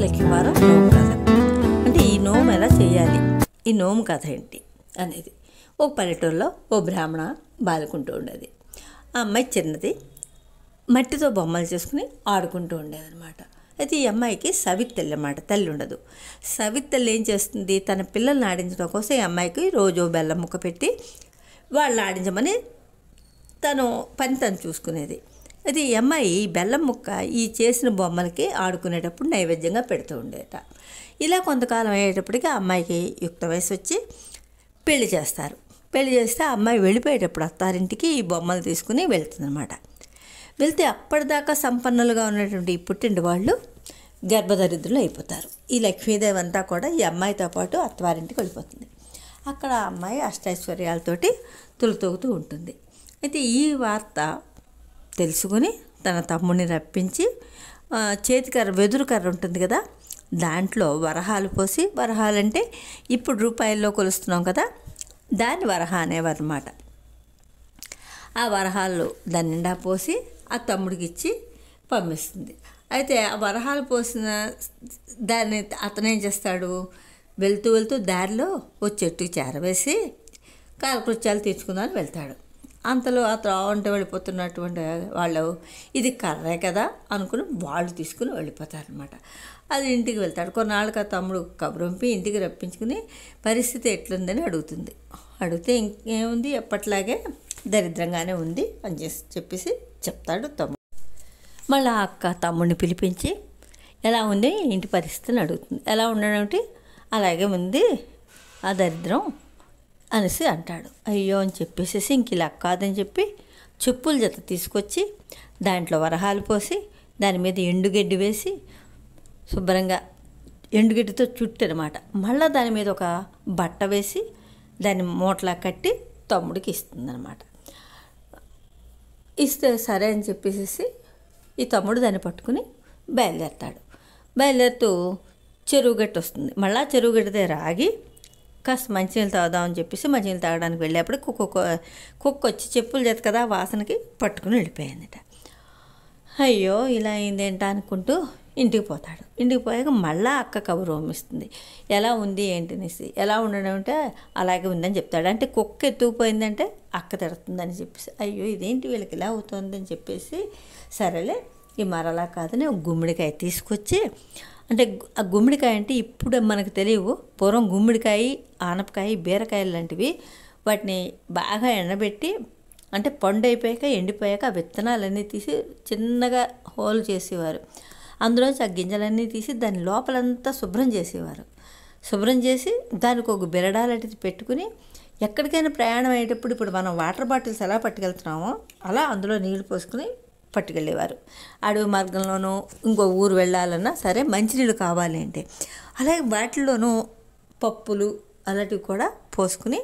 లెక్కి వారం నోము కథ అంటే ఈ నోము ఎలా చేయాలి ఈ నోము కథ ఏంటి అనేది ఒక పల్లెటూరులో ఓ బ్రాహ్మణ బాలుకుంటూ ఉండేది ఆ అమ్మాయి చిన్నది మట్టితో బొమ్మలు చేసుకుని ఆడుకుంటూ ఉండేదన్నమాట అయితే ఈ అమ్మాయికి సవితల్లి అన్నమాట తల్లి ఉండదు సవితల్లి ఏం చేస్తుంది తన పిల్లల్ని ఆడించడం కోసం ఈ అమ్మాయికి రోజు బెల్లం ముక్క పెట్టి వాళ్ళు ఆడించమని తను పని తను చూసుకునేది అది ఈ అమ్మాయి బెల్లం ముక్క ఈ చేసిన బొమ్మలకి ఆడుకునేటప్పుడు నైవేద్యంగా పెడుతూ ఉండేట ఇలా కొంతకాలం అయ్యేటప్పటికి అమ్మాయికి యుక్త వయసు వచ్చి పెళ్లి చేస్తారు పెళ్లి చేస్తే అమ్మాయి వెళ్ళిపోయేటప్పుడు అత్తారింటికి ఈ బొమ్మలు తీసుకుని వెళ్తుందన్నమాట వెళ్తే అప్పటిదాకా సంపన్నులుగా ఉన్నటువంటి ఈ పుట్టింటి వాళ్ళు గర్భదరిద్రులు అయిపోతారు ఈ లక్ష్మీదేవి అంతా కూడా ఈ అమ్మాయితో పాటు అత్తవారింటికి వెళ్ళిపోతుంది అక్కడ అమ్మాయి అష్టైశ్వర్యాలతోటి తులుతూగుతూ ఉంటుంది అయితే ఈ వార్త తెలుసుకొని తన తమ్ముడిని రప్పించి చేతికర్ర వెదురు కర్ర ఉంటుంది కదా దాంట్లో వరహాలు పోసి వరహాలు అంటే ఇప్పుడు రూపాయల్లో కొలుస్తున్నాం కదా దాని వరహ అనేవన్నమాట ఆ వరహాలు దాని నిండా పోసి ఆ తమ్ముడికి ఇచ్చి పంపిస్తుంది అయితే ఆ వరహాలు పోసిన దాన్ని అతనేం చేస్తాడు వెళ్తూ వెళ్తూ దారిలో ఓ చెట్టుకి చేరవేసి కాలకృత్యాలు తీర్చుకుందామని వెళ్తాడు అంతలో ఆ త్రావంటే వెళ్ళిపోతున్నటువంటి వాళ్ళు ఇది కర్రే కదా అనుకుని వాళ్ళు తీసుకుని వెళ్ళిపోతారనమాట అది ఇంటికి వెళ్తాడు కొన్నాళ్ళకి ఆ తమ్ముడు కబురంపి ఇంటికి రప్పించుకుని పరిస్థితి ఎట్లుందని అడుగుతుంది అడిగితే ఇంకేముంది ఎప్పట్లాగే దరిద్రంగానే ఉంది అని చెప్పేసి చెప్తాడు తమ్ముడు మళ్ళీ అక్క తమ్ముడిని పిలిపించి ఎలా ఉంది ఇంటి పరిస్థితిని అడుగుతుంది ఎలా ఉండడం అలాగే ఉంది ఆ దరిద్రం అనేసి అంటాడు అయ్యో అని చెప్పేసేసి ఇంక ఇలా కాదని చెప్పి చెప్పుల జత తీసుకొచ్చి దాంట్లో వరహాలు పోసి దాని మీద ఎండుగడ్డి వేసి శుభ్రంగా ఎండుగడ్డితో చుట్టనమాట అనమాట మళ్ళీ దాని మీద ఒక బట్ట వేసి దాన్ని మూటలా కట్టి తమ్ముడికి ఇస్తుందనమాట ఇస్తే సరే అని చెప్పేసి ఈ తమ్ముడు దాన్ని పట్టుకుని బయలుదేరుతాడు బయలుదేరుతూ చెరువు వస్తుంది మళ్ళా చెరువు గట్టిదే రాగి కాస్త మంచినీళ్ళు తాగుదామని చెప్పేసి మంచినీళ్ళు తాగడానికి వెళ్ళేప్పుడు కుక్క కుక్క వచ్చి చెప్పులు చేత కదా వాసనకి పట్టుకుని వెళ్ళిపోయిందట అయ్యో ఇలా అయిందేంట అనుకుంటూ ఇంటికి పోతాడు ఇంటికి పోయాక మళ్ళా అక్క కబురు పంపిస్తుంది ఎలా ఉంది ఏంటనేసి ఎలా ఉండడం అంటే అలాగే ఉందని చెప్తాడు అంటే కుక్క ఎత్తుకుపోయిందంటే అక్క తిడుతుందని చెప్పేసి అయ్యో ఇదేంటి వీళ్ళకి ఇలా అవుతుందని చెప్పేసి సరేలే ఈ మరలా కాదని గుమ్మడికాయ తీసుకొచ్చి అంటే ఆ గుమ్మడికాయ అంటే ఇప్పుడు మనకు తెలియవు పూర్వం గుమ్మడికాయ ఆనపకాయ బీరకాయలు లాంటివి వాటిని బాగా ఎండబెట్టి అంటే పండు అయిపోయాక ఎండిపోయాక ఆ విత్తనాలన్నీ తీసి చిన్నగా హోల్ చేసేవారు అందులోంచి ఆ గింజలన్నీ తీసి దాని లోపలంతా శుభ్రం చేసేవారు శుభ్రం చేసి దానికి ఒక బిరడా లాంటిది పెట్టుకుని ఎక్కడికైనా ప్రయాణం అయ్యేటప్పుడు ఇప్పుడు మనం వాటర్ బాటిల్స్ ఎలా పట్టుకెళ్తున్నామో అలా అందులో నీళ్ళు పోసుకుని పట్టుకెళ్ళేవారు అడవి మార్గంలోనూ ఇంకో ఊరు వెళ్ళాలన్నా సరే మంచినీళ్ళు కావాలి అంటే అలాగే వాటిల్లోనూ పప్పులు అలాంటివి కూడా పోసుకుని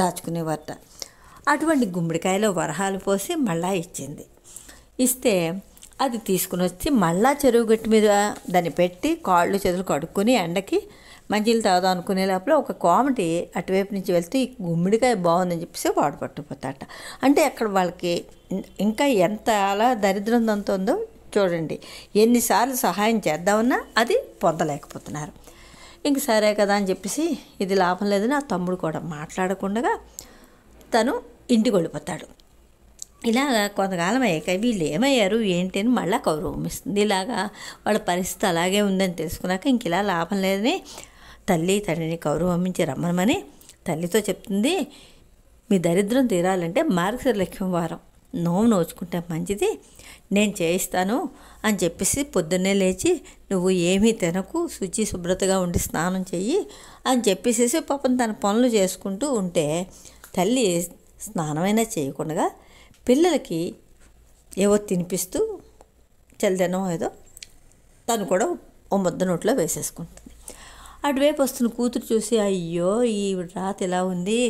దాచుకునేవారట అటువంటి గుమ్మడికాయలో వరహాలు పోసి మళ్ళా ఇచ్చింది ఇస్తే అది తీసుకుని వచ్చి మళ్ళా చెరువు గట్టి మీద దాన్ని పెట్టి కాళ్ళు చేతులు కడుక్కొని ఎండకి మంచినీళ్ళు తాగుదాం అనుకునే లోపల ఒక కామెడీ అటువైపు నుంచి వెళ్తే ఈ గుమ్మిడికాయ బాగుందని చెప్పేసి వాడు పట్టుకుపోతాట అంటే అక్కడ వాళ్ళకి ఇంకా ఎంత అలా దరిద్రం దంతుందో చూడండి ఎన్నిసార్లు సహాయం చేద్దామన్నా అది పొందలేకపోతున్నారు ఇంక సరే కదా అని చెప్పేసి ఇది లాభం లేదని ఆ తమ్ముడు కూడా మాట్లాడకుండా తను ఇంటికి వెళ్ళిపోతాడు ఇలాగ కొంతకాలం అయ్యాక వీళ్ళు ఏమయ్యారు ఏంటి అని మళ్ళీ కౌరవం ఇస్తుంది ఇలాగా వాళ్ళ పరిస్థితి అలాగే ఉందని తెలుసుకున్నాక ఇంక ఇలా లాభం లేదని తల్లి తండ్రిని గౌరవమించి రమ్మనమని తల్లితో చెప్తుంది మీ దరిద్రం తీరాలంటే లక్ష్యం వారం నోము నోచుకుంటే మంచిది నేను చేయిస్తాను అని చెప్పేసి పొద్దున్నే లేచి నువ్వు ఏమీ తినకు శుచి శుభ్రతగా ఉండి స్నానం చెయ్యి అని చెప్పేసేసి పాపం తన పనులు చేసుకుంటూ ఉంటే తల్లి స్నానమైనా చేయకుండా పిల్లలకి ఏవో తినిపిస్తూ చల్లదనో ఏదో తను కూడా ఓ ముద్ద నోట్లో వేసేసుకుంటుంది అటువైపు వస్తున్న కూతురు చూసి అయ్యో ఈ రాత ఇలా ఉంది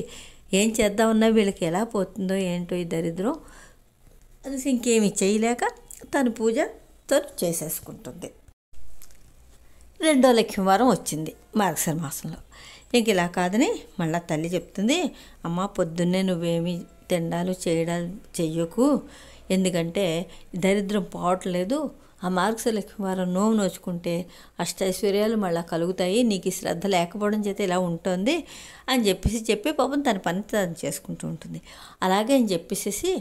ఏం చేద్దామన్నా వీళ్ళకి ఎలా పోతుందో ఏంటో ఈ దరిద్రం అనేసి ఇంకేమి చేయలేక తను పూజ తను చేసేసుకుంటుంది రెండో వారం వచ్చింది మార్గశిర మాసంలో ఇంక ఇలా కాదని మళ్ళా తల్లి చెప్తుంది అమ్మ పొద్దున్నే నువ్వేమి తిండాలు చేయడాలు చెయ్యకు ఎందుకంటే దరిద్రం పోవట్లేదు ఆ మార్క్స్ వారం నోము నోచుకుంటే అష్టైశ్వర్యాలు మళ్ళీ కలుగుతాయి నీకు ఈ శ్రద్ధ లేకపోవడం చేత ఇలా ఉంటుంది అని చెప్పేసి చెప్పి పాపం తన పని తను చేసుకుంటూ ఉంటుంది అలాగే అని చెప్పేసి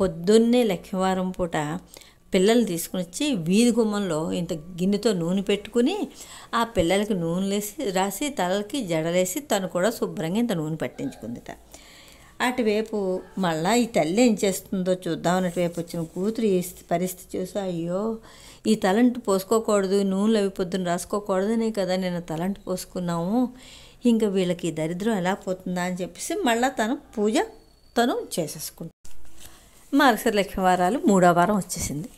పొద్దున్నే లక్ష్మీవారం పూట పిల్లలు తీసుకుని వచ్చి వీధి గుమ్మంలో ఇంత గిన్నెతో నూనె పెట్టుకుని ఆ పిల్లలకి నూనె లేసి రాసి తలకి జడలేసి తను కూడా శుభ్రంగా ఇంత నూనె తను అటువైపు మళ్ళా ఈ తల్లి ఏం చేస్తుందో చూద్దాం అటువైపు వచ్చిన కూతురు ఈ పరిస్థితి చూసి అయ్యో ఈ తలంటు పోసుకోకూడదు నూనెలు అవి పొద్దున రాసుకోకూడదనే కదా నేను తలంటు పోసుకున్నాము ఇంకా వీళ్ళకి దరిద్రం ఎలా పోతుందా అని చెప్పేసి మళ్ళీ తను పూజ తను చేసేసుకుంటాను లక్ష్మి వారాలు మూడో వారం వచ్చేసింది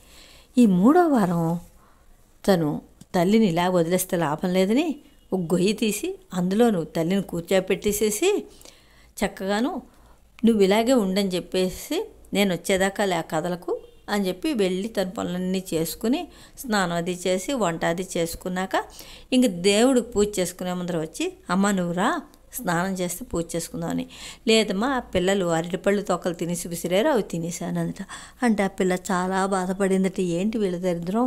ఈ మూడో వారం తను తల్లిని ఇలా వదిలేస్తే లాభం లేదని ఒక గొయ్యి తీసి అందులోను తల్లిని కూర్చోపెట్టేసేసి చక్కగాను నువ్వు ఇలాగే ఉండని చెప్పేసి నేను వచ్చేదాకా లే కథలకు అని చెప్పి వెళ్ళి తన పనులన్నీ చేసుకుని స్నానం అది చేసి వంట అది చేసుకున్నాక ఇంక దేవుడికి పూజ చేసుకునే ముందర వచ్చి అమ్మ నువ్వురా స్నానం చేస్తే పూజ చేసుకుందామని లేదమ్మా ఆ పిల్లలు అరటిపళ్ళు తొక్కలు తినేసి విసిరారు అవి తినేసానంట అంటే ఆ పిల్ల చాలా బాధపడిందట ఏంటి వీళ్ళ దరిద్రం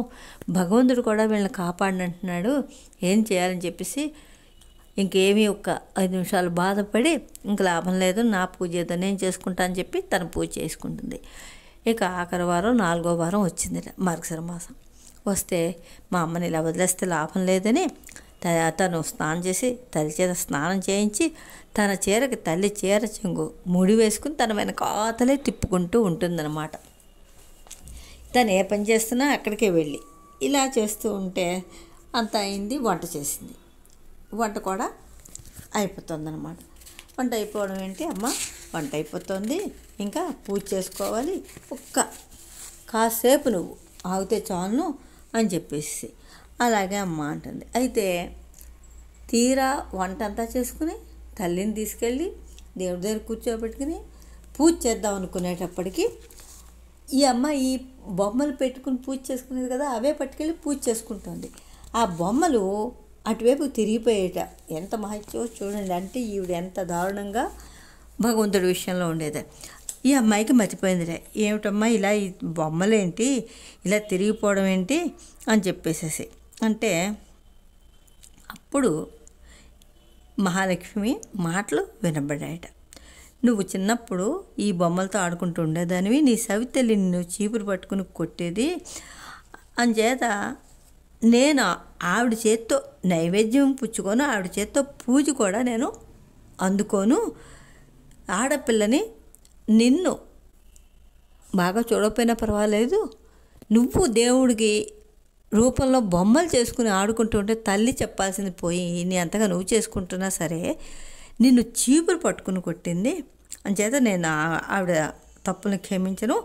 భగవంతుడు కూడా వీళ్ళని కాపాడినంటున్నాడు ఏం చేయాలని చెప్పేసి ఇంకేమీ ఒక ఐదు నిమిషాలు బాధపడి ఇంక లాభం లేదు నా పూజ ఏదో నేను చేసుకుంటా అని చెప్పి తను పూజ చేసుకుంటుంది ఇక ఆఖరి వారం నాలుగో వారం వచ్చింది మరుసరి మాసం వస్తే మా అమ్మని ఇలా వదిలేస్తే లాభం లేదని తను స్నానం చేసి తల్లి చేత స్నానం చేయించి తన చీరకి తల్లి చీర చెంగు ముడి వేసుకుని తన వెనకాతలే తిప్పుకుంటూ ఉంటుందన్నమాట తను ఏ పని చేస్తున్నా అక్కడికే వెళ్ళి ఇలా చేస్తూ ఉంటే అంత అయింది వంట చేసింది వంట కూడా అనమాట వంట అయిపోవడం ఏంటి అమ్మ వంట అయిపోతుంది ఇంకా పూజ చేసుకోవాలి ఒక్క కాసేపు నువ్వు ఆగితే చాలును అని చెప్పేసి అలాగే అమ్మ అంటుంది అయితే తీరా వంట అంతా చేసుకుని తల్లిని తీసుకెళ్ళి దేవుడి దగ్గర కూర్చోబెట్టుకుని పూజ చేద్దాం అనుకునేటప్పటికీ ఈ అమ్మ ఈ బొమ్మలు పెట్టుకుని పూజ చేసుకునేది కదా అవే పట్టుకెళ్ళి పూజ చేసుకుంటుంది ఆ బొమ్మలు అటువైపు తిరిగిపోయేట ఎంత మహత్యో చూడండి అంటే ఈవిడ ఎంత దారుణంగా భగవంతుడి విషయంలో ఉండేది ఈ అమ్మాయికి మతిపోయిందిలే ఏమిటమ్మా ఇలా ఈ బొమ్మలేంటి ఇలా తిరిగిపోవడం ఏంటి అని చెప్పేసేసి అంటే అప్పుడు మహాలక్ష్మి మాటలు వినబడ్డాయట నువ్వు చిన్నప్పుడు ఈ బొమ్మలతో ఆడుకుంటూ ఉండేదానివి నీ సవితల్లి నిన్ను చీపురు పట్టుకుని కొట్టేది అంచేత నేను ఆవిడ చేత్తో నైవేద్యం పుచ్చుకొని ఆవిడ చేత్తో పూజ కూడా నేను అందుకోను ఆడపిల్లని నిన్ను బాగా చూడకపోయినా పర్వాలేదు నువ్వు దేవుడికి రూపంలో బొమ్మలు చేసుకుని ఆడుకుంటూ ఉంటే తల్లి చెప్పాల్సింది పోయి నీ అంతగా నువ్వు చేసుకుంటున్నా సరే నిన్ను చీపురు పట్టుకుని కొట్టింది అంచేత నేను ఆవిడ తప్పులను క్షమించను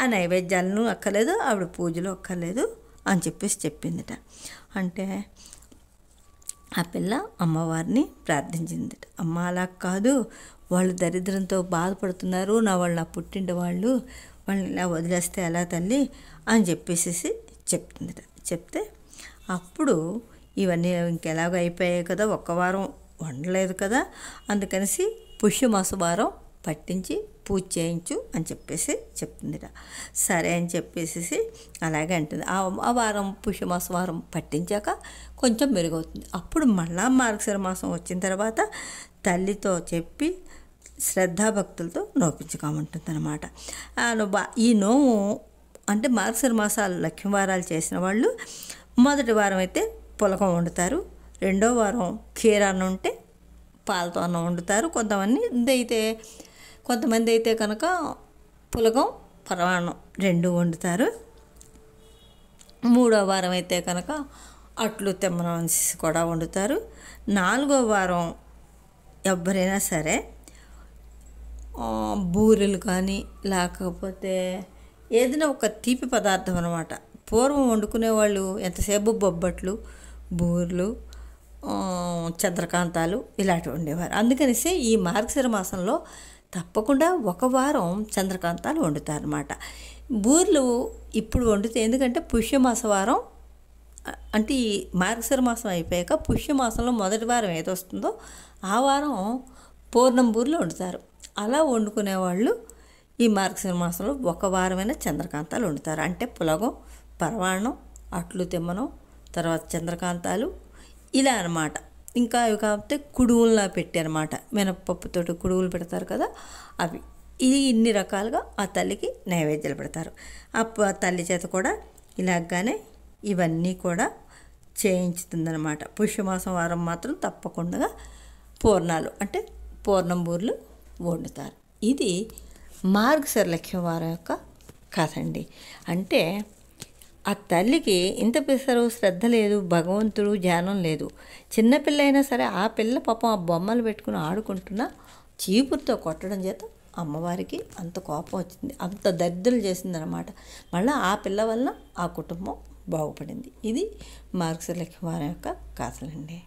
ఆ నైవేద్యాలను అక్కర్లేదు ఆవిడ పూజలు అక్కర్లేదు అని చెప్పేసి చెప్పిందిట అంటే ఆ పిల్ల అమ్మవారిని ప్రార్థించింది అమ్మ అలా కాదు వాళ్ళు దరిద్రంతో బాధపడుతున్నారు నా వాళ్ళు నా పుట్టింటి వాళ్ళు వాళ్ళని ఇలా వదిలేస్తే ఎలా తల్లి అని చెప్పేసి చెప్తుందిట చెప్తే అప్పుడు ఇవన్నీ ఇంకెలాగో అయిపోయాయి కదా ఒక్క వారం వండలేదు కదా అందుకనేసి పుష్యమాస వారం పట్టించి పూజ చేయించు అని చెప్పేసి చెప్తుంది సరే అని చెప్పేసి అలాగే అంటుంది ఆ వారం పుష్యమాస వారం పట్టించాక కొంచెం మెరుగవుతుంది అప్పుడు మళ్ళా మార్గశిర మాసం వచ్చిన తర్వాత తల్లితో చెప్పి శ్రద్ధాభక్తులతో నోపించుకోమంటుంది అనమాట ఈ నోము అంటే మార్గశిర మాసాలు లక్ష్మీ వారాలు చేసిన వాళ్ళు మొదటి వారం అయితే పులకం వండుతారు రెండో వారం కీర అన్నం ఉంటే పాలతో అన్నం వండుతారు కొంతమంది అయితే కొంతమంది అయితే కనుక పులగం పరమాణం రెండు వండుతారు మూడో వారం అయితే కనుక అట్లు తెమ్మనం కూడా వండుతారు నాలుగో వారం ఎవరైనా సరే బూరెలు కానీ లేకపోతే ఏదైనా ఒక తీపి పదార్థం అనమాట పూర్వం వండుకునేవాళ్ళు ఎంతసేపు బొబ్బట్లు బూరెలు చంద్రకాంతాలు ఇలాంటివి ఉండేవారు అందుకనేసి ఈ మార్గశిర మాసంలో తప్పకుండా ఒక వారం చంద్రకాంతాలు వండుతారు అన్నమాట బూర్లు ఇప్పుడు వండితే ఎందుకంటే పుష్యమాస వారం అంటే ఈ మార్గశిర మాసం అయిపోయాక పుష్యమాసంలో మొదటి వారం ఏదొస్తుందో ఆ వారం పూర్ణం బూర్లు వండుతారు అలా వండుకునే వాళ్ళు ఈ మార్గశిర మాసంలో ఒక వారమైన చంద్రకాంతాలు వండుతారు అంటే పులగం పరవాణం అట్లు తిమ్మనం తర్వాత చంద్రకాంతాలు ఇలా అనమాట ఇంకా అవి కాకపోతే కుడువుల్లా పెట్టారన్నమాట మినపప్పుతో కుడువులు పెడతారు కదా అవి ఇది ఇన్ని రకాలుగా ఆ తల్లికి నైవేద్యాలు పెడతారు ఆ తల్లి చేత కూడా ఇలాగానే ఇవన్నీ కూడా చేయించుతుందనమాట పుష్యమాసం వారం మాత్రం తప్పకుండా పూర్ణాలు అంటే పూర్ణం బూర్లు వండుతారు ఇది మార్గశరలక్ష్యం వారం యొక్క కథ అండి అంటే ఆ తల్లికి ఇంత పిసరు శ్రద్ధ లేదు భగవంతుడు ధ్యానం లేదు చిన్నపిల్లైనా సరే ఆ పిల్ల పాపం ఆ బొమ్మలు పెట్టుకుని ఆడుకుంటున్నా చీపురుతో కొట్టడం చేత అమ్మవారికి అంత కోపం వచ్చింది అంత దరిద్రులు చేసిందనమాట మళ్ళీ ఆ పిల్ల వల్ల ఆ కుటుంబం బాగుపడింది ఇది మార్గశిర వారి యొక్క కథలండి